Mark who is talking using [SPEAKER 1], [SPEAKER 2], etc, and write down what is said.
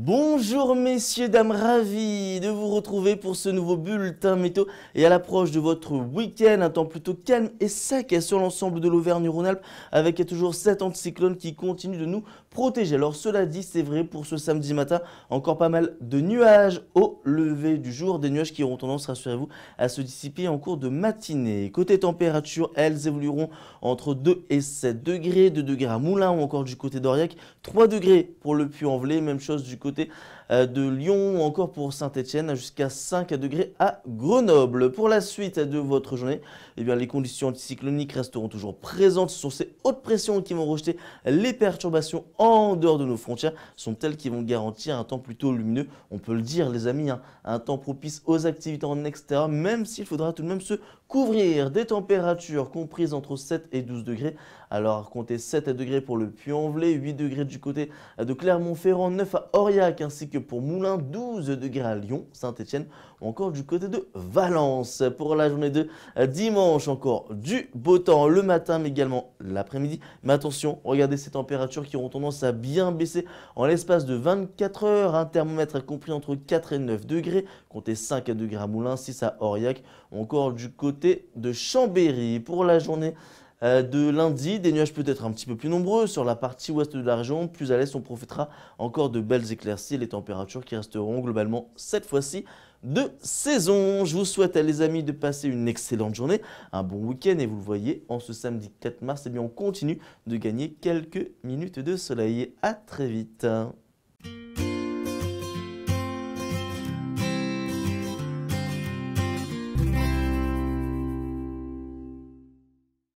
[SPEAKER 1] Bonjour messieurs, dames, ravi de vous retrouver pour ce nouveau bulletin météo et à l'approche de votre week-end, un temps plutôt calme et sec sur l'ensemble de l'Auvergne-Rhône-Alpes avec toujours cet anticyclone qui continue de nous protéger. Alors cela dit, c'est vrai pour ce samedi matin, encore pas mal de nuages au lever du jour, des nuages qui auront tendance, rassurez-vous, à se dissiper en cours de matinée. Côté température, elles évolueront entre 2 et 7 degrés, 2 degrés à Moulins ou encore du côté d'Aurillac, 3 degrés pour le Puy-en-Velay, même chose du côté euh, de Lyon ou encore pour Saint-Etienne, jusqu'à 5 degrés à Grenoble. Pour la suite de votre journée, eh bien, les conditions anticycloniques resteront toujours présentes. Ce sont ces hautes pressions qui vont rejeter les perturbations en dehors de nos frontières, sont elles qui vont garantir un temps plutôt lumineux. On peut le dire, les amis, hein. un temps propice aux activités en extérieur, même s'il faudra tout de même se couvrir des températures comprises entre 7 et 12 degrés. Alors, comptez 7 degrés pour le Puy-en-Velay, 8 degrés du côté de Clermont-Ferrand, 9 à Orient ainsi que pour Moulin, 12 degrés à Lyon, Saint-Etienne encore du côté de Valence. Pour la journée de euh, dimanche, encore du beau temps le matin mais également l'après-midi. Mais attention, regardez ces températures qui auront tendance à bien baisser en l'espace de 24 heures. Un thermomètre compris entre 4 et 9 degrés, comptez 5 degrés à Moulin, 6 à Aurillac encore du côté de Chambéry. Pour la journée euh, de lundi, des nuages peut-être un petit peu plus nombreux sur la partie ouest de la région. Plus à l'est, on profitera encore de belles éclaircies et les températures qui resteront globalement cette fois-ci de saison. Je vous souhaite, à les amis, de passer une excellente journée, un bon week-end. Et vous le voyez, en ce samedi 4 mars, eh bien, on continue de gagner quelques minutes de soleil. À très vite.